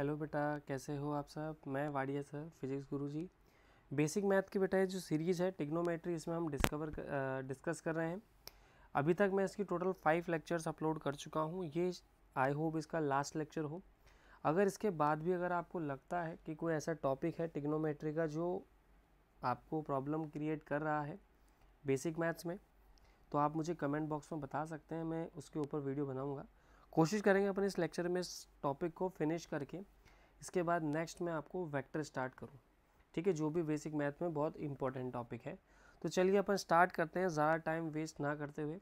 hello बेटा कैसे हो आप सब मैं वाडिया सर फिजिक्स गुरु जी बेसिक मैथ की बेटा ये जो सीरीज़ है टिग्नोमेट्री इसमें हम डिस्कवर डिस्कस कर रहे हैं अभी तक मैं इसकी टोटल फाइव लेक्चर्स अपलोड कर चुका हूँ ये आई होप इसका लास्ट लेक्चर हो अगर इसके बाद भी अगर आपको लगता है कि कोई ऐसा टॉपिक है टिग्नोमेट्री का जो आपको प्रॉब्लम क्रिएट कर रहा है बेसिक मैथ्स में तो आप मुझे कमेंट बॉक्स में बता सकते हैं मैं उसके ऊपर वीडियो बनाऊँगा कोशिश करेंगे अपने इस लेक्चर में इस टॉपिक को फिनिश करके इसके बाद नेक्स्ट मैं आपको वेक्टर स्टार्ट करूँ ठीक है जो भी बेसिक मैथ में बहुत इंपॉर्टेंट टॉपिक है तो चलिए अपन स्टार्ट करते हैं ज़्यादा टाइम वेस्ट ना करते हुए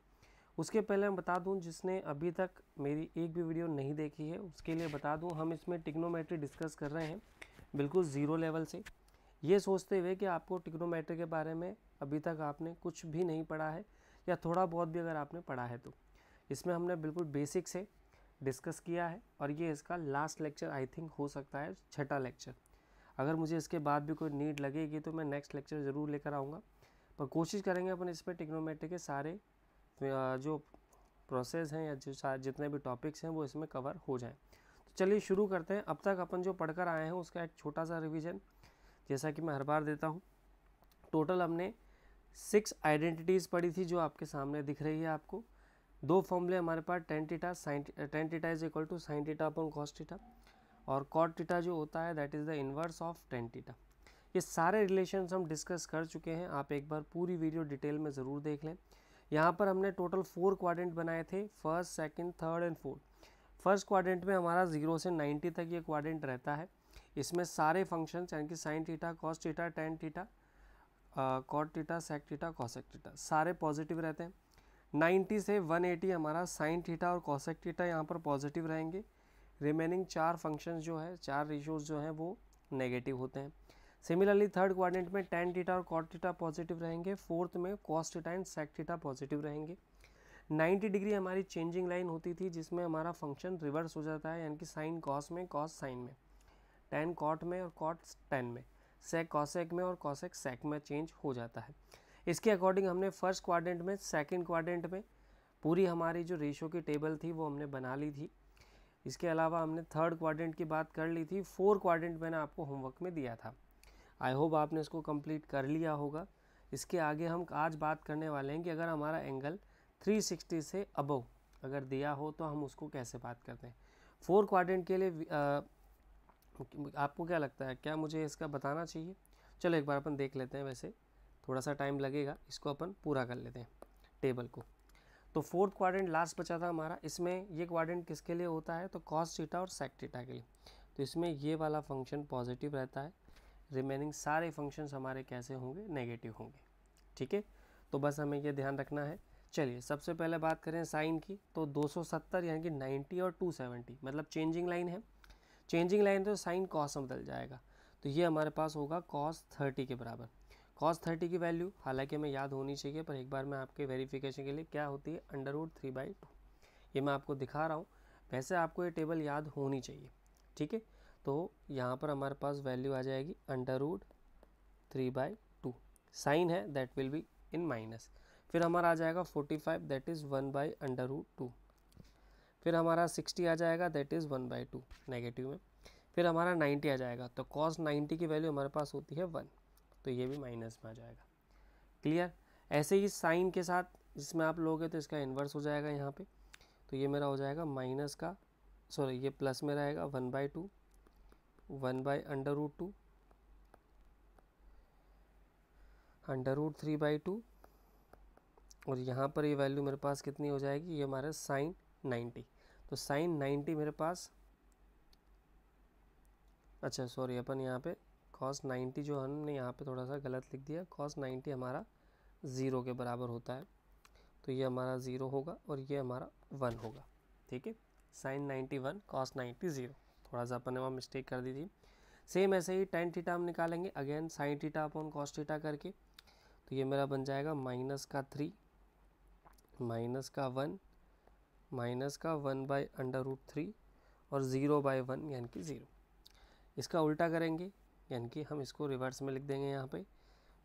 उसके पहले मैं बता दूं जिसने अभी तक मेरी एक भी वीडियो नहीं देखी है उसके लिए बता दूं हम इसमें टिक्नोमेट्री डिस्कस कर रहे हैं बिल्कुल ज़ीरो लेवल से ये सोचते हुए कि आपको टिक्नोमेट्री के बारे में अभी तक आपने कुछ भी नहीं पढ़ा है या थोड़ा बहुत भी अगर आपने पढ़ा है तो इसमें हमने बिल्कुल बेसिक से डिस्कस किया है और ये इसका लास्ट लेक्चर आई थिंक हो सकता है छठा लेक्चर अगर मुझे इसके बाद भी कोई नीड लगेगी तो मैं नेक्स्ट लेक्चर ज़रूर लेकर आऊँगा पर कोशिश करेंगे अपन इसमें टिक्नोमेट्री के सारे जो प्रोसेस हैं या जो जितने भी टॉपिक्स हैं वो इसमें कवर हो जाएँ तो चलिए शुरू करते हैं अब तक अपन जो पढ़कर आए हैं उसका एक छोटा सा रिविज़न जैसा कि मैं हर बार देता हूँ टोटल हमने सिक्स आइडेंटिटीज़ पढ़ी थी जो आपके सामने दिख रही है आपको दो फॉर्मूले हमारे पास tan theta sine tan theta is equal to sine theta upon cos theta और कॉट टीटा जो होता है that is the inverse of tan theta ये सारे रिलेशन हम डिस्कस कर चुके हैं आप एक बार पूरी वीडियो डिटेल में ज़रूर देख लें यहाँ पर हमने टोटल फोर क्वाड्रेंट बनाए थे first second, third and fourth first quadrant में हमारा जीरो से नाइन्टी तक ये क्वाड्रेंट रहता है इसमें सारे फंक्शन यानी कि sine theta cos theta tan theta cot theta sec theta cosec theta सारे पॉजिटिव रहते हैं 90 से 180 हमारा साइन थीटा और कॉसेक थीटा यहाँ पर पॉजिटिव रहेंगे रिमेनिंग चार फंक्शन जो है चार रेशोज जो हैं वो नेगेटिव होते हैं सिमिलरली थर्ड क्वारेंट में टेन थीटा और कॉट थीटा पॉजिटिव रहेंगे फोर्थ में cos theta and sec theta positive रहेंगे 90 डिग्री हमारी चेंजिंग लाइन होती थी जिसमें हमारा फंक्शन रिवर्स हो जाता है यानी कि साइन कॉस में कॉस साइन में टेन कॉट में और कॉट टेन में सेक कॉसेक में और कॉसेक सेक में चेंज हो जाता है इसके अकॉर्डिंग हमने फर्स्ट क्वाड्रेंट में सेकंड क्वाड्रेंट में पूरी हमारी जो रेशो की टेबल थी वो हमने बना ली थी इसके अलावा हमने थर्ड क्वाड्रेंट की बात कर ली थी फोर क्वाड्रेंट मैंने आपको होमवर्क में दिया था आई होप आपने इसको कंप्लीट कर लिया होगा इसके आगे हम आज बात करने वाले हैं कि अगर हमारा एंगल थ्री से अबव अगर दिया हो तो हम उसको कैसे बात करते हैं फोर क्वाड्रेंट के लिए आ, आपको क्या लगता है क्या मुझे इसका बताना चाहिए चलो एक बार अपन देख लेते हैं वैसे थोड़ा सा टाइम लगेगा इसको अपन पूरा कर लेते हैं टेबल को तो फोर्थ क्वाड्रेंट लास्ट बचा था हमारा इसमें ये क्वाड्रेंट किसके लिए होता है तो कॉस टीटा और सेक थीटा के लिए तो इसमें ये वाला फंक्शन पॉजिटिव रहता है रिमेनिंग सारे फंक्शंस हमारे कैसे होंगे नेगेटिव होंगे ठीक है तो बस हमें ये ध्यान रखना है चलिए सबसे पहले बात करें साइन की तो 270 यानी कि 90 और 270 मतलब चेंजिंग लाइन है चेंजिंग लाइन तो साइन कॉस में बदल जाएगा तो ये हमारे पास होगा कॉस 30 के बराबर कॉस थर्टी की वैल्यू हालांकि हमें याद होनी चाहिए पर एक बार मैं आपके वेरिफिकेशन के लिए क्या होती है under root three by two ये मैं आपको दिखा रहा हूँ वैसे आपको ये टेबल याद होनी चाहिए ठीक है तो यहाँ पर हमारे पास वैल्यू आ जाएगी under root three by two sine है that will be in minus फिर हमारा आ जाएगा forty five that is one by under root two फिर हमारा सिक्सटी आ जाएगा that is one by two negative में फिर हमारा नाइन्टी आ जाएगा तो कॉस नाइन्टी की वैल्यू हमारे पास होती है वन तो ये भी माइनस में आ जाएगा क्लियर ऐसे ही साइन के साथ जिसमें आप लोगे तो इसका इन्वर्स हो जाएगा यहाँ पे तो ये मेरा हो जाएगा माइनस का सॉरी ये प्लस में रहेगा one by two one by under root two under root three by two और यहाँ पर ये वैल्यू मेरे पास कितनी हो जाएगी ये हमारा साइन नाइन्टी तो साइन नाइन्टी मेरे पास अच्छा सॉरी अपन यहाँ पे कॉस 90 जो हमने यहाँ पे थोड़ा सा गलत लिख दिया कॉस 90 हमारा ज़ीरो के बराबर होता है तो ये हमारा ज़ीरो होगा और ये हमारा वन होगा ठीक है sine ninety one cos ninety zero थोड़ा सा अपन वहाँ मिस्टेक कर दी थी सेम ऐसे ही टेन थीटा हम निकालेंगे again sine theta upon cos theta करके तो ये मेरा बन जाएगा माइनस का थ्री माइनस का वन माइनस का one by under root three और ज़ीरो बाई वन यानी कि ज़ीरो इसका उल्टा करेंगे यानी कि हम इसको रिवर्स में लिख देंगे यहाँ पे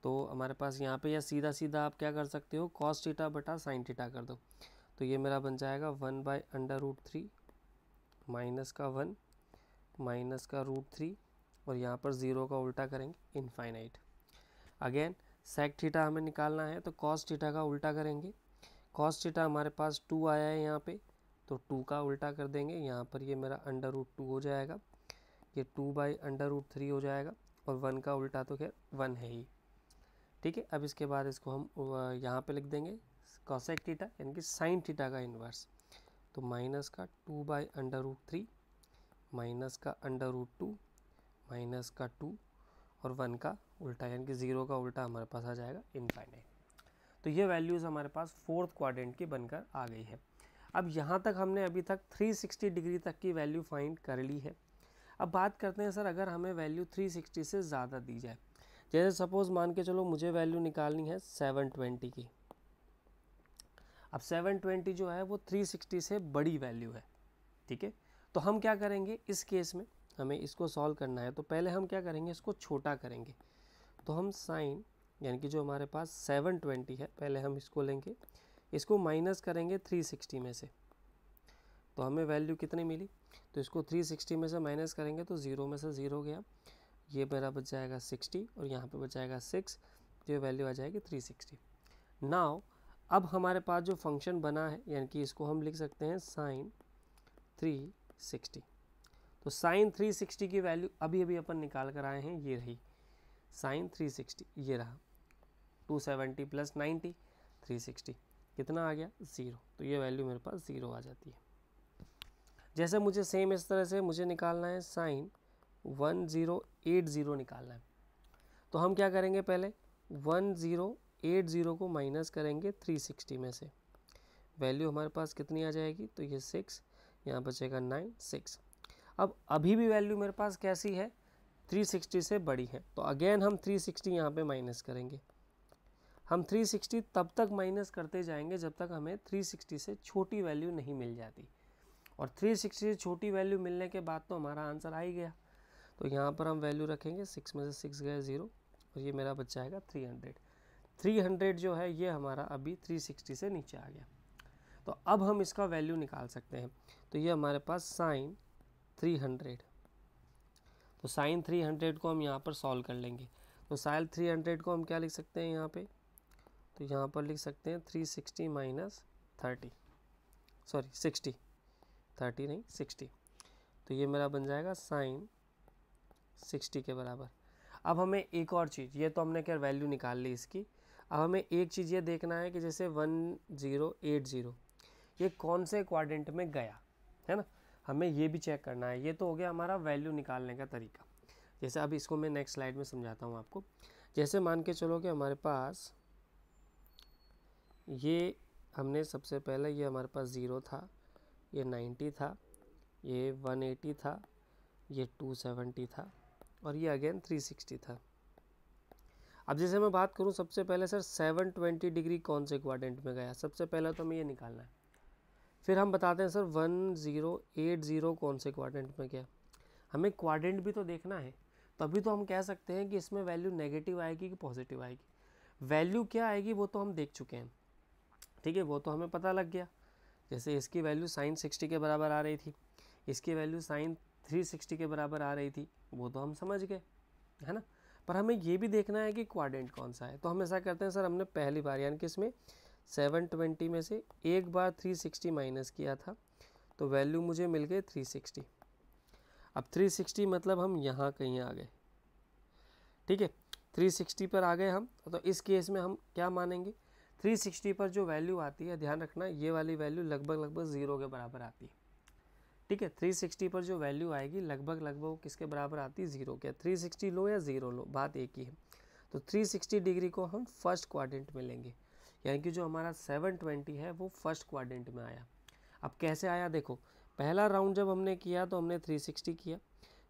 तो हमारे पास यहाँ पे या सीधा सीधा आप क्या कर सकते हो कॉस टीटा बटा साइन टीटा कर दो तो ये मेरा बन जाएगा one by under root three minus का वन माइनस का रूट थ्री और यहाँ पर ज़ीरो का उल्टा करेंगे इनफाइनाइट अगेन सेक थीटा हमें निकालना है तो कॉस टीटा का उल्टा करेंगे कॉस टीटा हमारे पास टू आया है यहाँ पे तो टू का उल्टा कर देंगे यहाँ पर ये मेरा अंडर रूट टू हो जाएगा ये two by under root three हो जाएगा और वन का उल्टा तो खैर वन है ही ठीक है अब इसके बाद इसको हम यहाँ पे लिख देंगे कॉसेक टीटा यानी कि साइन टीटा का इन्वर्स तो माइनस का two by under root three minus का अंडर रूट टू माइनस का टू और वन का उल्टा यानी कि ज़ीरो का उल्टा हमारे पास आ जाएगा इनफाइनाइट तो ये वैल्यूज़ हमारे पास फोर्थ क्वाड्रेंट की बनकर आ गई है अब यहाँ तक हमने अभी तक 360 डिग्री तक की वैल्यू फाइंड कर ली है अब बात करते हैं सर अगर हमें वैल्यू 360 से ज़्यादा दी जाए जैसे सपोज़ मान के चलो मुझे वैल्यू निकालनी है 720 की अब 720 जो है वो 360 से बड़ी वैल्यू है ठीक है तो हम क्या करेंगे इस केस में हमें इसको सॉल्व करना है तो पहले हम क्या करेंगे इसको छोटा करेंगे तो हम साइन यानी कि जो हमारे पास 720 है पहले हम इसको लेंगे इसको माइनस करेंगे 360 में से तो हमें वैल्यू कितनी मिली तो इसको 360 में से माइनस करेंगे तो ज़ीरो में से ज़ीरो गया ये मेरा बच जाएगा 60 और यहाँ पे बच जाएगा 6 तो ये वैल्यू आ जाएगी 360 नाव अब हमारे पास जो फंक्शन बना है यानी कि इसको हम लिख सकते हैं साइन 360 तो साइन 360 की वैल्यू अभी अभी अपन निकाल कर आए हैं ये रही साइन 360 ये रहा 270 प्लस थ्री सिक्सटी कितना आ गया ज़ीरो तो ये वैल्यू मेरे पास ज़ीरो आ जाती है जैसे मुझे सेम इस तरह से मुझे निकालना है sine one zero eight zero निकालना है तो हम क्या करेंगे पहले वन ज़ीरो एट ज़ीरो को माइनस करेंगे थ्री सिक्सटी में से वैल्यू हमारे पास कितनी आ जाएगी तो ये सिक्स यहाँ बचेगा नाइन सिक्स अब अभी भी वैल्यू मेरे पास कैसी है थ्री सिक्सटी से बड़ी है तो अगेन हम थ्री सिक्सटी यहाँ पर माइनस करेंगे हम 360 तब तक माइनस करते जाएंगे जब तक हमें 360 से छोटी वैल्यू नहीं मिल जाती और 360 से छोटी वैल्यू मिलने के बाद तो हमारा आंसर आ ही गया तो यहाँ पर हम वैल्यू रखेंगे सिक्स में से सिक्स गए ज़ीरो और ये मेरा बच्चा आएगा थ्री हंड्रेड थ्री हंड्रेड जो है ये हमारा अभी थ्री सिक्सटी से नीचे आ गया तो अब हम इसका वैल्यू निकाल सकते हैं तो ये हमारे पास साइन थ्री हंड्रेड तो साइन थ्री हंड्रेड को हम यहाँ पर सॉल्व कर लेंगे तो साइन थ्री हंड्रेड को हम क्या लिख सकते हैं यहाँ पे तो यहाँ पर लिख सकते हैं three sixty minus thirty sorry sixty thirty नहीं सिक्सटी तो ये मेरा बन जाएगा साइन सिक्सटी के बराबर अब हमें एक और चीज़ ये तो हमने क्या वैल्यू निकाल ली इसकी अब हमें एक चीज़ ये देखना है कि जैसे वन ज़ीरो एट ज़ीरो ये कौन से क्वाड्रेंट में गया है ना हमें ये भी चेक करना है ये तो हो गया हमारा वैल्यू निकालने का तरीका जैसे अब इसको मैं नेक्स्ट स्लाइड में समझाता हूँ आपको जैसे मान के चलो कि हमारे पास ये हमने सबसे पहले ये हमारे पास ज़ीरो था ये 90 था ये 180 था ये 270 था और ये अगेन 360 था अब जैसे मैं बात करूँ सबसे पहले सर 720 डिग्री कौन से क्वाड्रेंट में गया सबसे पहले तो हमें ये निकालना है फिर हम बताते हैं सर 1080 कौन से क्वाड्रेंट में गया हमें क्वाड्रेंट भी तो देखना है तभी तो हम कह सकते हैं कि इसमें वैल्यू नेगेटिव आएगी कि पॉजिटिव आएगी वैल्यू क्या आएगी वो तो हम देख चुके हैं ठीक है वो तो हमें पता लग गया जैसे इसकी वैल्यू साइन सिक्सटी के बराबर आ रही थी इसकी वैल्यू साइन थ्री सिक्सटी के बराबर आ रही थी वो तो हम समझ गए है ना पर हमें ये भी देखना है कि क्वाड्रेंट कौन सा है तो हम ऐसा करते हैं सर हमने पहली बार यानी कि इसमें सेवन ट्वेंटी में से एक बार थ्री सिक्सटी माइनस किया था तो वैल्यू मुझे मिल गई थ्री सिक्सटी अब थ्री सिक्सटी मतलब हम यहाँ कहीं आ गए ठीक है थ्री सिक्सटी पर आ गए हम तो इस केस में हम क्या मानेंगे 360 पर जो वैल्यू आती है ध्यान रखना ये वाली वैल्यू लगभग लगभग ज़ीरो के बराबर आती है ठीक है 360 पर जो वैल्यू आएगी लगभग लगभग वो किसके बराबर आती है ज़ीरो के 360 लो या ज़ीरो लो बात एक ही है तो 360 डिग्री को हम फर्स्ट क्वाड्रेंट में लेंगे यानी कि जो हमारा 720 है वो फर्स्ट क्वाड्रेंट में आया अब कैसे आया देखो पहला राउंड जब हमने किया तो हमने थ्री किया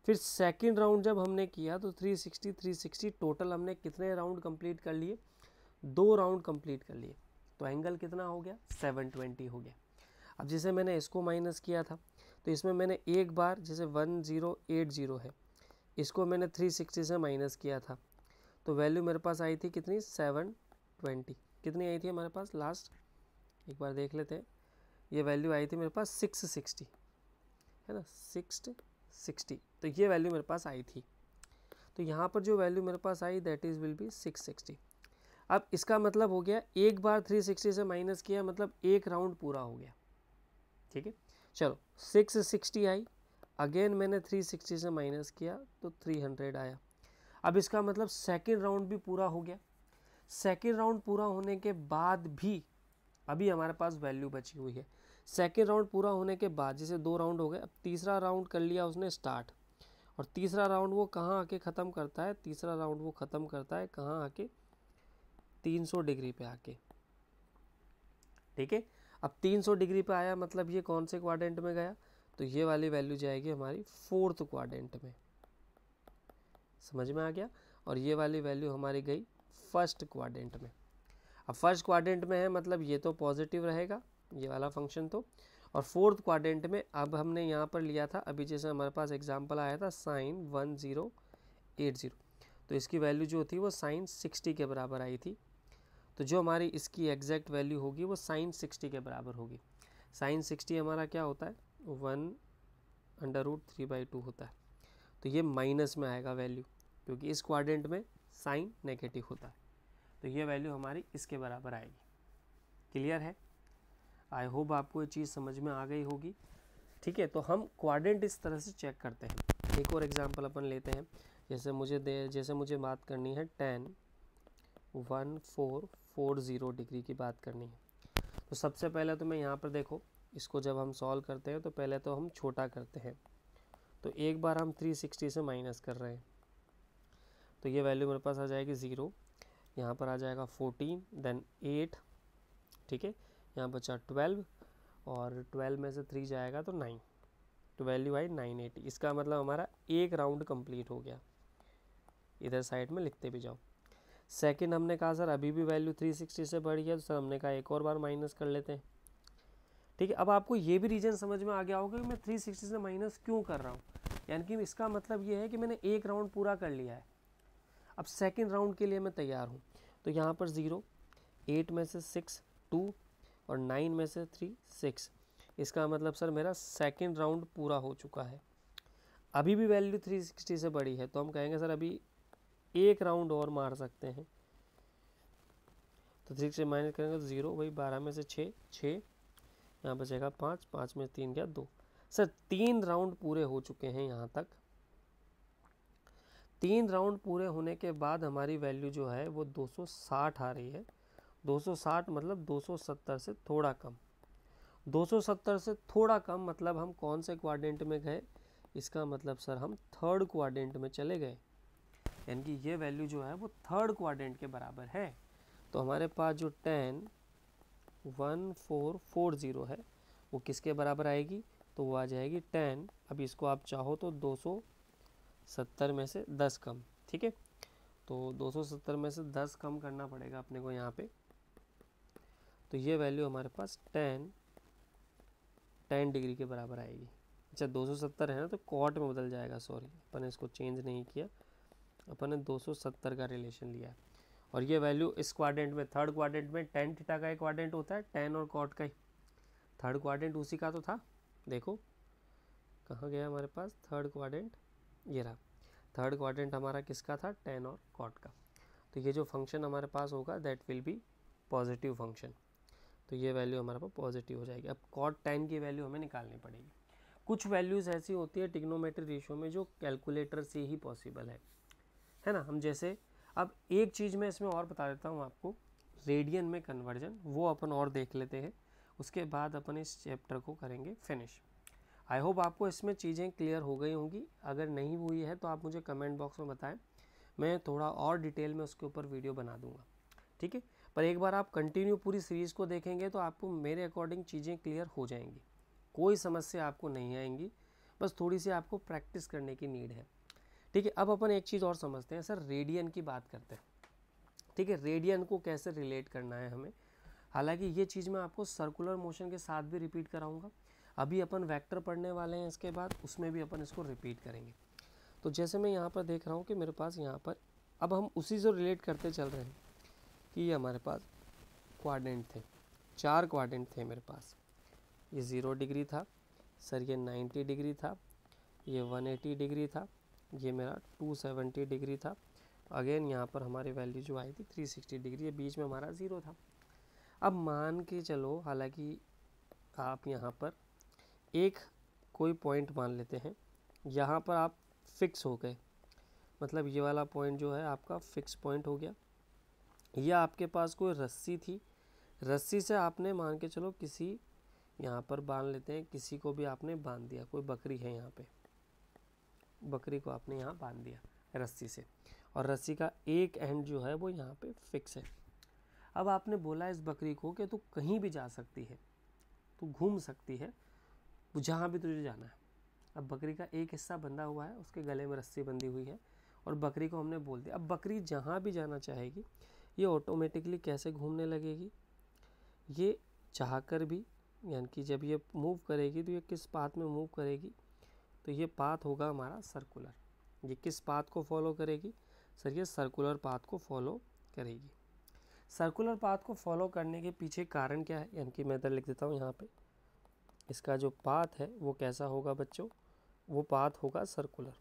फिर सेकेंड राउंड जब हमने किया तो थ्री सिक्सटी टोटल हमने कितने राउंड कम्प्लीट कर लिए दो राउंड कंप्लीट कर लिए तो एंगल कितना हो गया 720 हो गया अब जैसे मैंने इसको माइनस किया था तो इसमें मैंने एक बार जैसे 1080 है इसको मैंने 360 से माइनस किया था तो वैल्यू मेरे पास आई थी कितनी 720 कितनी आई थी हमारे पास लास्ट एक बार देख लेते हैं ये वैल्यू आई थी मेरे पास सिक्स सिक्सटी है ना सिक्स सिक्सटी तो ये वैल्यू मेरे पास आई थी तो यहाँ पर जो वैल्यू मेरे पास आई that is will be six sixty अब इसका मतलब हो गया एक बार 360 से माइनस किया मतलब एक राउंड पूरा हो गया ठीक है चलो 660 आई अगेन मैंने 360 से माइनस किया तो 300 आया अब इसका मतलब सेकेंड राउंड भी पूरा हो गया सेकेंड राउंड पूरा होने के बाद भी अभी हमारे पास वैल्यू बची हुई है सेकेंड राउंड पूरा होने के बाद जैसे दो राउंड हो गए अब तीसरा राउंड कर लिया उसने स्टार्ट और तीसरा राउंड वो कहाँ आके ख़त्म करता है तीसरा राउंड वो ख़त्म करता है कहाँ आके 300 डिग्री पे आके ठीक है अब 300 डिग्री पे आया मतलब ये कौन से क्वाड्रेंट में गया तो ये वाली वैल्यू जाएगी हमारी फोर्थ क्वाड्रेंट में समझ में आ गया और ये वाली वैल्यू हमारी गई फर्स्ट क्वाड्रेंट में अब फर्स्ट क्वाड्रेंट में है मतलब ये तो पॉजिटिव रहेगा ये वाला फंक्शन तो और फोर्थ क्वाड्रेंट में अब हमने यहाँ पर लिया था अभी जैसे हमारे पास एग्जाम्पल आया था sine one zero eight zero तो इसकी वैल्यू जो थी वो साइन सिक्सटी के बराबर आई थी तो जो हमारी इसकी एग्जैक्ट वैल्यू होगी वो साइन सिक्सटी के बराबर होगी साइन सिक्सटी हमारा क्या होता है one under root three by two होता है तो ये माइनस में आएगा वैल्यू क्योंकि इस क्वाड्रेंट में साइन नेगेटिव होता है तो ये वैल्यू हमारी इसके बराबर आएगी क्लियर है आई होप आपको ये चीज़ समझ में आ गई होगी ठीक है तो हम क्वाड्रेंट इस तरह से चेक करते हैं एक और एग्जांपल अपन लेते हैं जैसे मुझे दे जैसे मुझे बात करनी है tan one four four zero degree की बात करनी है तो सबसे पहले तो मैं यहाँ पर देखो इसको जब हम सॉल्व करते हैं तो पहले तो हम छोटा करते हैं तो एक बार हम 360 से माइनस कर रहे हैं तो ये वैल्यू मेरे पास आ जाएगी ज़ीरो यहाँ पर आ जाएगा 14 देन 8 ठीक है यहाँ बचा 12 और 12 में से 3 जाएगा तो 9 तो वैल्यू आई एटी इसका मतलब हमारा एक राउंड कंप्लीट हो गया इधर साइड में लिखते भी जाओ सेकेंड हमने कहा सर अभी भी वैल्यू 360 से बढ़ी है तो सर हमने कहा एक और बार माइनस कर लेते हैं ठीक है अब आपको ये भी रीज़न समझ में आ गया होगा कि मैं 360 से माइनस क्यों कर रहा हूँ यानी कि इसका मतलब ये है कि मैंने एक राउंड पूरा कर लिया है अब सेकेंड राउंड के लिए मैं तैयार हूँ तो यहाँ पर ज़ीरो एट में से सिक्स टू और नाइन में से थ्री सिक्स इसका मतलब सर मेरा सेकेंड राउंड पूरा हो चुका है अभी भी वैल्यू 360 से बड़ी है तो हम कहेंगे सर अभी एक राउंड और मार सकते हैं तो थ्री से माइनस करेंगे तो ज़ीरो वही बारह में से छः छः यहाँ बचेगा पाँच पाँच में तीन गया दो सर तीन राउंड पूरे हो चुके हैं यहाँ तक तीन राउंड पूरे होने के बाद हमारी वैल्यू जो है वो 260 आ रही है 260 मतलब 270 से थोड़ा कम 270 से थोड़ा कम मतलब हम कौन से क्वाड्रेंट में गए इसका मतलब सर हम थर्ड क्वाड्रेंट में चले गए यानी कि ये वैल्यू जो है वो थर्ड क्वाड्रेंट के बराबर है तो हमारे पास जो tan one four four zero है वो किसके बराबर आएगी तो वो आ जाएगी टेन अब इसको आप चाहो तो दो सौ सत्तर में से दस कम ठीक है तो दो सौ सत्तर में से दस कम करना पड़ेगा अपने को यहाँ पे तो ये वैल्यू हमारे पास टेन टेन डिग्री के बराबर आएगी अच्छा दो सौ सत्तर है ना तो कॉट में बदल जाएगा सॉरी अपन इसको चेंज नहीं किया अपन ने 270 का रिलेशन लिया है और ये वैल्यू इस क्वाड्रेंट में थर्ड क्वाड्रेंट में टेन थीटा का एक क्वाड्रेंट होता है टेन और कॉट का ही थर्ड क्वाड्रेंट उसी का तो था देखो कहाँ गया हमारे पास थर्ड क्वाड्रेंट ये रहा थर्ड क्वाड्रेंट हमारा किसका था टेन और कॉट का तो ये जो फंक्शन हमारे पास होगा that will be positive function तो ये वैल्यू हमारे पास पॉजिटिव हो जाएगी अब कॉट टेन की वैल्यू हमें निकालनी पड़ेगी कुछ वैल्यूज़ ऐसी होती है टिग्नोमेट्री रेशियो में जो कैलकुलेटर से ही पॉसिबल है है ना हम जैसे अब एक चीज़ मैं इसमें और बता देता हूँ आपको रेडियन में कन्वर्जन वो अपन और देख लेते हैं उसके बाद अपन इस चैप्टर को करेंगे फिनिश आई होप आपको इसमें चीज़ें क्लियर हो गई होंगी अगर नहीं हुई है तो आप मुझे कमेंट बॉक्स में बताएं मैं थोड़ा और डिटेल में उसके ऊपर वीडियो बना दूंगा ठीक है पर एक बार आप कंटिन्यू पूरी सीरीज़ को देखेंगे तो आपको मेरे अकॉर्डिंग चीज़ें क्लियर हो जाएंगी कोई समस्या आपको नहीं आएंगी बस थोड़ी सी आपको प्रैक्टिस करने की नीड है ठीक है अब अपन एक चीज़ और समझते हैं सर रेडियन की बात करते हैं ठीक है रेडियन को कैसे रिलेट करना है हमें हालांकि ये चीज़ मैं आपको सर्कुलर मोशन के साथ भी रिपीट कराऊंगा अभी अपन वेक्टर पढ़ने वाले हैं इसके बाद उसमें भी अपन इसको रिपीट करेंगे तो जैसे मैं यहाँ पर देख रहा हूँ कि मेरे पास यहाँ पर अब हम उसी से रिलेट करते चल रहे हैं कि ये हमारे पास क्वाड्रेंट थे चार क्वाड्रेंट थे मेरे पास ये ज़ीरो डिग्री था सर ये नाइन्टी डिग्री था ये एटी डिग्री था ये मेरा 270 डिग्री था अगेन यहाँ पर हमारी वैल्यू जो आई थी 360 डिग्री ये बीच में हमारा ज़ीरो था अब मान के चलो हालांकि आप यहाँ पर एक कोई पॉइंट मान लेते हैं यहाँ पर आप फिक्स हो गए मतलब ये वाला पॉइंट जो है आपका फिक्स पॉइंट हो गया या आपके पास कोई रस्सी थी रस्सी से आपने मान के चलो किसी यहाँ पर बांध लेते हैं किसी को भी आपने बांध दिया कोई बकरी है यहाँ पे बकरी को आपने यहाँ बांध दिया रस्सी से और रस्सी का एक एंड जो है वो यहाँ पे फिक्स है अब आपने बोला इस बकरी को कि तू तो कहीं भी जा सकती है तू घूम सकती है जहाँ भी तुझे जाना है अब बकरी का एक हिस्सा बंधा हुआ है उसके गले में रस्सी बंधी हुई है और बकरी को हमने बोल दिया अब बकरी जहाँ भी जाना चाहेगी ये ऑटोमेटिकली कैसे घूमने लगेगी ये चाह कर भी यानी कि जब ये मूव करेगी तो ये किस पाथ में मूव करेगी तो ये पाथ होगा हमारा सर्कुलर ये किस पाथ को फॉलो करेगी सर ये सर्कुलर पाथ को फॉलो करेगी सर्कुलर पाथ को फॉलो करने के पीछे कारण क्या है यानी कि मैं इधर लिख देता हूँ यहाँ पे इसका जो पाथ है वो कैसा होगा बच्चों वो पाथ होगा सर्कुलर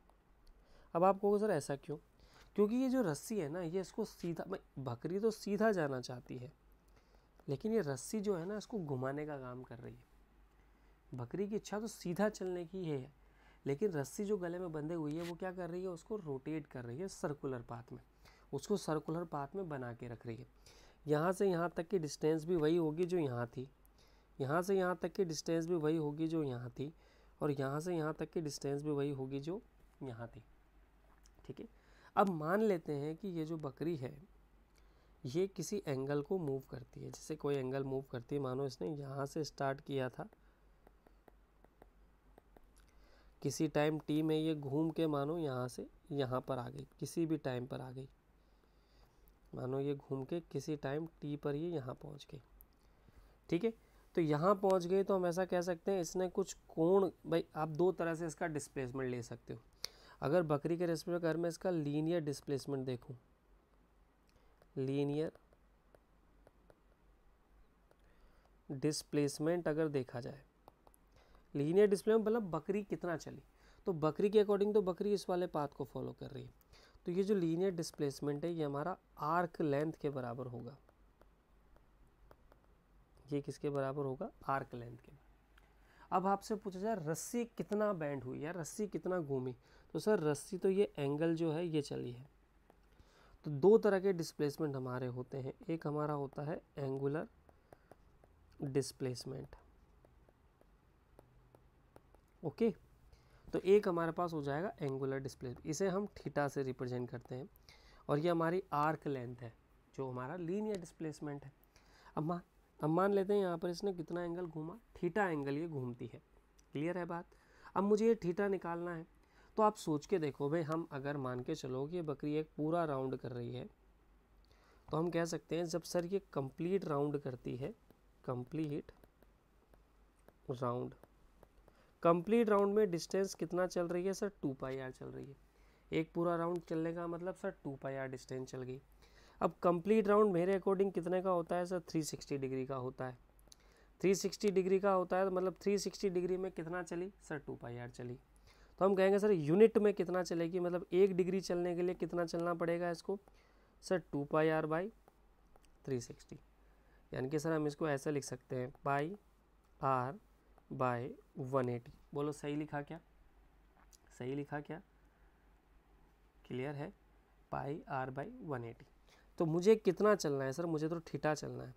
अब आप कहोगे सर ऐसा क्यों क्योंकि ये जो रस्सी है ना ये इसको सीधा बकरी तो सीधा जाना चाहती है लेकिन ये रस्सी जो है ना इसको घुमाने का काम कर रही है बकरी की इच्छा तो सीधा चलने की ही है लेकिन रस्सी जो गले में बंधे हुई है वो क्या कर रही है उसको रोटेट कर रही है सर्कुलर पाथ में उसको सर्कुलर पाथ में बना के रख रही है यहाँ से यहाँ तक की डिस्टेंस भी वही होगी जो यहाँ थी यहाँ से यहाँ तक की डिस्टेंस भी वही होगी जो यहाँ थी और यहाँ से यहाँ तक की डिस्टेंस भी वही होगी जो यहाँ थी ठीक है अब मान लेते हैं कि ये जो बकरी है ये किसी एंगल को मूव करती है जैसे कोई एंगल मूव करती है मानो इसने यहाँ से स्टार्ट किया था किसी टाइम टी में ये घूम के मानो यहाँ से यहाँ पर आ गई किसी भी टाइम पर आ गई मानो ये घूम के किसी टाइम टी पर ये यहाँ पहुँच गई ठीक है तो यहाँ पहुँच गई तो हम ऐसा कह सकते हैं इसने कुछ कोण भाई आप दो तरह से इसका डिस्प्लेसमेंट ले सकते हो अगर बकरी के रेस्पेक्ट अगर मैं इसका लीनियर डिस्प्लेसमेंट देखूँ लीनियर डिस्प्लेसमेंट अगर देखा जाए लीनियर डिस्प्ले में मतलब बकरी कितना चली तो बकरी के अकॉर्डिंग तो बकरी इस वाले पाथ को फॉलो कर रही है तो ये जो लीनियर डिस्प्लेसमेंट है ये हमारा आर्क लेंथ के बराबर होगा ये किसके बराबर होगा आर्क लेंथ के अब आपसे पूछा जाए रस्सी कितना बैंड हुई या रस्सी कितना घूमी तो सर रस्सी तो ये एंगल जो है ये चली है तो दो तरह के डिस्प्लेसमेंट हमारे होते हैं एक हमारा होता है एंगुलर डिस्प्लेसमेंट ओके तो एक हमारे पास हो जाएगा एंगुलर डिस्प्ले इसे हम थीटा से रिप्रेजेंट करते हैं और ये हमारी आर्क लेंथ है जो हमारा लीनियर डिस्प्लेसमेंट है अब मान अब मान लेते हैं यहाँ पर इसने कितना एंगल घूमा थीटा एंगल ये घूमती है क्लियर है बात अब मुझे ये थीटा निकालना है तो आप सोच के देखो भाई हम अगर मान के चलो कि ये बकरी एक पूरा राउंड कर रही है तो हम कह सकते हैं जब सर ये कंप्लीट राउंड करती है कंप्लीट राउंड कंप्लीट राउंड में डिस्टेंस कितना चल रही है सर टू पाई आर चल रही है एक पूरा राउंड चलने का मतलब sir two pi R distance चल गई अब कंप्लीट राउंड मेरे अकॉर्डिंग कितने का होता है सर 360 डिग्री का होता है 360 डिग्री का होता है तो मतलब 360 डिग्री में कितना चली सर टू पाई आर चली तो हम कहेंगे सर यूनिट में कितना चलेगी मतलब एक डिग्री चलने के लिए कितना चलना पड़ेगा इसको sir two pi are by three यानी कि सर हम इसको ऐसे लिख सकते हैं पाई आर बाय 180 बोलो सही लिखा क्या सही लिखा क्या क्लियर है पाई आर बाई एटी तो मुझे कितना चलना है सर मुझे तो ठीठा चलना है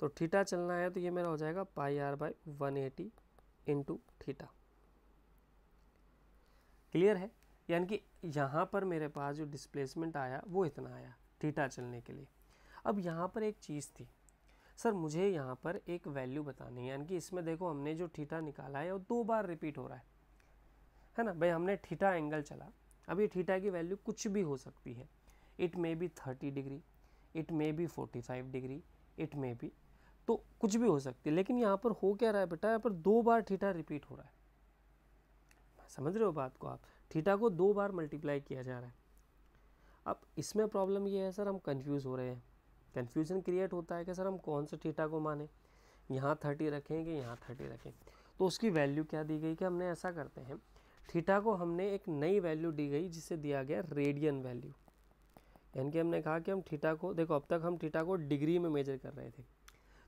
तो ठीठा चलना है तो ये मेरा हो जाएगा pi are by one eighty into theta clear है यानी कि यहाँ पर मेरे पास जो डिस्प्लेसमेंट आया वो इतना आया ठीठा चलने के लिए अब यहाँ पर एक चीज़ थी सर मुझे यहाँ पर एक वैल्यू बतानी है यानी कि इसमें देखो हमने जो ठीठा निकाला है वो दो बार रिपीट हो रहा है है ना भाई हमने ठीठा एंगल चला अब ये ठीठा की वैल्यू कुछ भी हो सकती है it may be thirty degree it may be forty five degree it may be तो कुछ भी हो सकती है लेकिन यहाँ पर हो क्या रहा है बेटा यहाँ पर दो बार ठीठा रिपीट हो रहा है समझ रहे हो बात को आप ठीठा को दो बार मल्टीप्लाई किया जा रहा है अब इसमें प्रॉब्लम ये है सर हम कन्फ्यूज़ हो रहे हैं कन्फ्यूज़न क्रिएट होता है कि सर हम कौन से थीटा को माने यहाँ थर्टी रखेंगे यहाँ थर्टी रखें तो उसकी वैल्यू क्या दी गई कि हमने ऐसा करते हैं थीटा को हमने एक नई वैल्यू दी गई जिसे दिया गया रेडियन वैल्यू यानी कि हमने कहा कि हम थीटा को देखो अब तक हम थीटा को डिग्री में मेजर कर रहे थे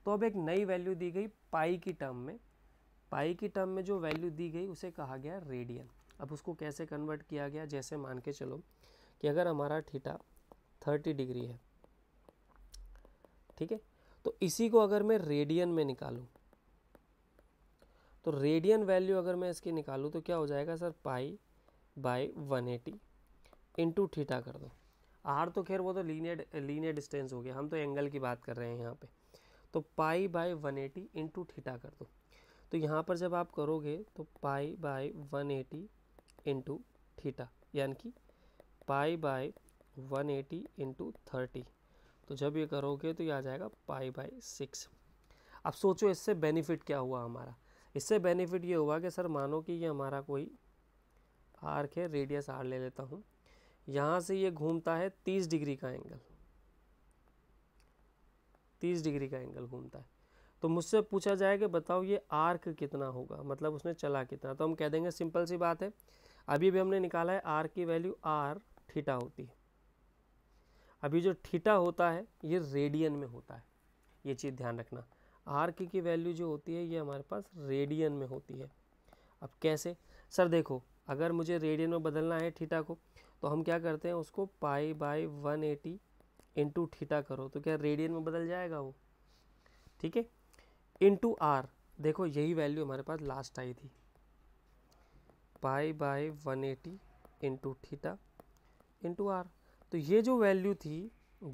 तो अब एक नई वैल्यू दी गई पाई की टर्म में पाई की टर्म में जो वैल्यू दी गई उसे कहा गया रेडियन अब उसको कैसे कन्वर्ट किया गया जैसे मान के चलो कि अगर हमारा थीटा 30 डिग्री है ठीक है तो इसी को अगर मैं रेडियन में निकालू तो रेडियन वैल्यू अगर मैं इसकी निकालूँ तो क्या हो जाएगा sir pi by one eighty into theta कर दो आर तो खैर वो तो लीनियर लीनियर डिस्टेंस हो गया हम तो एंगल की बात कर रहे हैं यहाँ पे तो pi by 180 eighty into theta कर दो तो यहाँ पर जब आप करोगे तो pi by 180 eighty into theta यानि कि pi by 180 eighty into thirty तो जब ये करोगे तो ये आ जाएगा पाई बाई सिक्स अब सोचो इससे बेनिफिट क्या हुआ हमारा इससे बेनिफिट ये हुआ कि सर मानो कि ये हमारा कोई आर्क है रेडियस आर ले लेता हूँ यहाँ से ये घूमता है तीस डिग्री का एंगल तीस डिग्री का एंगल घूमता है तो मुझसे पूछा जाए कि बताओ ये आर्क कितना होगा मतलब उसने चला कितना तो हम कह देंगे सिंपल सी बात है अभी भी हमने निकाला है आर की वैल्यू आर थीटा होती है अभी जो थीटा होता है ये रेडियन में होता है ये चीज़ ध्यान रखना आर की की वैल्यू जो होती है ये हमारे पास रेडियन में होती है अब कैसे सर देखो अगर मुझे रेडियन में बदलना है थीटा को तो हम क्या करते हैं उसको pi by one eighty into theta करो तो क्या रेडियन में बदल जाएगा वो ठीक है इंटू आर देखो यही वैल्यू हमारे पास लास्ट आई थी pi by one eighty into theta into r तो ये जो वैल्यू थी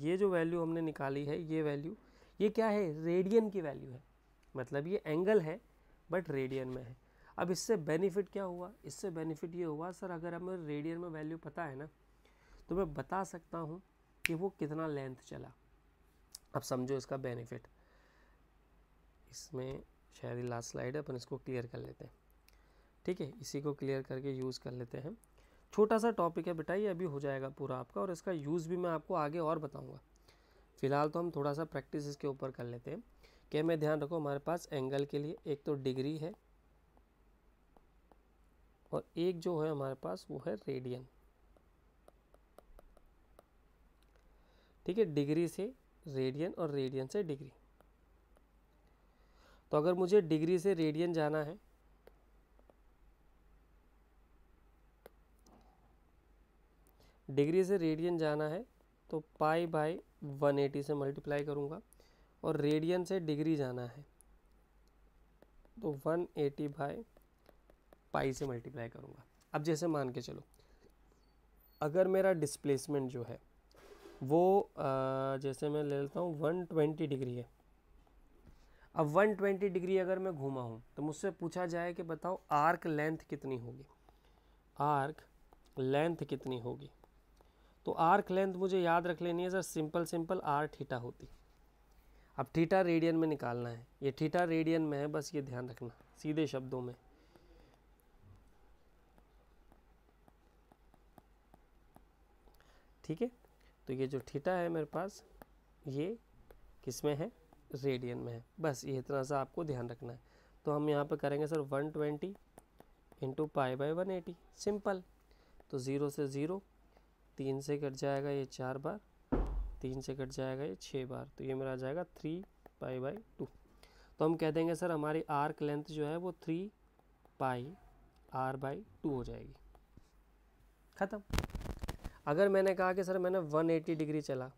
ये जो वैल्यू हमने निकाली है ये वैल्यू ये क्या है रेडियन की वैल्यू है मतलब ये एंगल है बट रेडियन में है अब इससे बेनिफिट क्या हुआ इससे बेनिफिट ये हुआ सर अगर हमें रेडियन में वैल्यू पता है ना तो मैं बता सकता हूँ कि वो कितना लेंथ चला अब समझो इसका बेनिफिट इसमें शायद लास्ट स्लाइड है अपन इसको क्लियर कर लेते हैं ठीक है इसी को क्लियर करके यूज़ कर लेते हैं छोटा सा टॉपिक है बेटा ये अभी हो जाएगा पूरा आपका और इसका यूज़ भी मैं आपको आगे और बताऊँगा फ़िलहाल तो हम थोड़ा सा प्रैक्टिस इसके ऊपर कर लेते हैं क्या मैं ध्यान रखो हमारे पास एंगल के लिए एक तो डिग्री है और एक जो है हमारे पास वो है रेडियन ठीक है डिग्री से रेडियन और रेडियन से डिग्री तो अगर मुझे डिग्री से रेडियन जाना है डिग्री से रेडियन जाना है तो पाई बाई 180 से मल्टीप्लाई करूँगा और रेडियन से डिग्री जाना है तो 180 एटी बाई पाई से मल्टीप्लाई करूँगा अब जैसे मान के चलो अगर मेरा डिस्प्लेसमेंट जो है वो जैसे मैं ले लेता हूँ 120 डिग्री है अब 120 डिग्री अगर मैं घूमा हूँ तो मुझसे पूछा जाए कि बताओ आर्क लेंथ कितनी होगी आर्क लेंथ कितनी होगी तो आर्क लेंथ मुझे याद रख लेनी है sir simple simple r theta होती अब ठीटा रेडियन में निकालना है ये ठीटा रेडियन में है बस ये ध्यान रखना सीधे शब्दों में ठीक है तो ये जो ठीटा है मेरे पास ये किस में है रेडियन में है बस ये इतना सा आपको ध्यान रखना है तो हम यहाँ पर करेंगे sir 120 twenty into pi by one simple तो ज़ीरो से ज़ीरो तीन से कट जाएगा ये चार बार तीन से कट जाएगा ये छः बार तो ये मेरा आ जाएगा थ्री पाई बाई टू तो हम कह देंगे सर हमारी आर्क लेंथ जो है वो three pi are by two हो जाएगी ख़त्म अगर मैंने कहा कि सर मैंने वन एटी डिग्री चला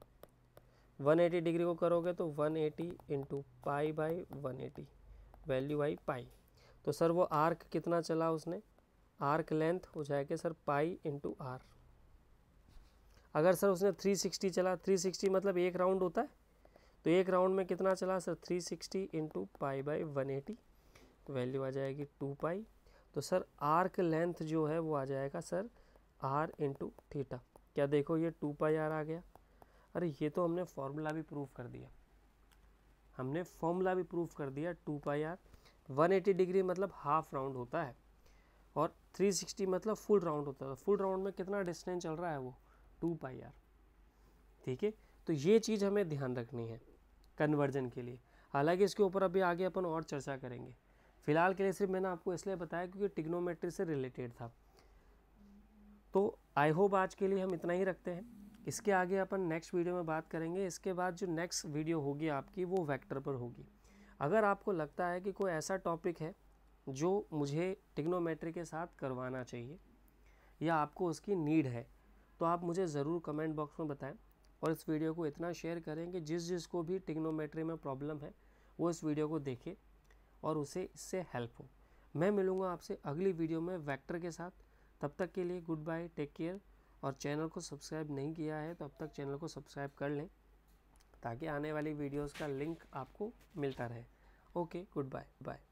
वन एटी डिग्री को करोगे तो one eighty into pi by one eighty value आई पाई तो सर वो आर्क कितना चला उसने आर्क लेंथ हो जाएगी सर पाई इंटू आर अगर सर उसने 360 चला 360 मतलब एक राउंड होता है तो एक राउंड में कितना चला sir 360 sixty into pi by one तो वैल्यू आ जाएगी टू पाई तो सर आर्क लेंथ जो है वो आ जाएगा सर आर इंटू थीटा क्या देखो ये टू पाई आर आ गया अरे ये तो हमने फॉर्मूला भी प्रूफ कर दिया हमने फॉर्मूला भी प्रूफ कर दिया two pi r one eighty degree मतलब हाफ राउंड होता है और थ्री सिक्सटी मतलब फुल राउंड होता है फुल तो राउंड में कितना डिस्टेंस चल रहा है वो टू पाई आर ठीक है तो ये चीज़ हमें ध्यान रखनी है कन्वर्जन के लिए हालांकि इसके ऊपर अभी आगे अपन और चर्चा करेंगे फ़िलहाल के लिए सिर्फ मैंने आपको इसलिए बताया क्योंकि टिग्नोमेट्री से रिलेटेड था तो आई होप आज के लिए हम इतना ही रखते हैं इसके आगे अपन नेक्स्ट वीडियो में बात करेंगे इसके बाद जो नेक्स्ट वीडियो होगी आपकी वो वैक्टर पर होगी अगर आपको लगता है कि कोई ऐसा टॉपिक है जो मुझे टिग्नोमेट्री के साथ करवाना चाहिए या आपको उसकी नीड है तो आप मुझे ज़रूर कमेंट बॉक्स में बताएं और इस वीडियो को इतना शेयर करें कि जिस जिस को भी टिग्नोमेट्री में प्रॉब्लम है वो इस वीडियो को देखे और उसे इससे हेल्प हो मैं मिलूँगा आपसे अगली वीडियो में वैक्टर के साथ तब तक के लिए गुड बाय टेक केयर और चैनल को सब्सक्राइब नहीं किया है तो अब तक चैनल को सब्सक्राइब कर लें ताकि आने वाली वीडियोज़ का लिंक आपको मिलता रहे ओके गुड बाय बाय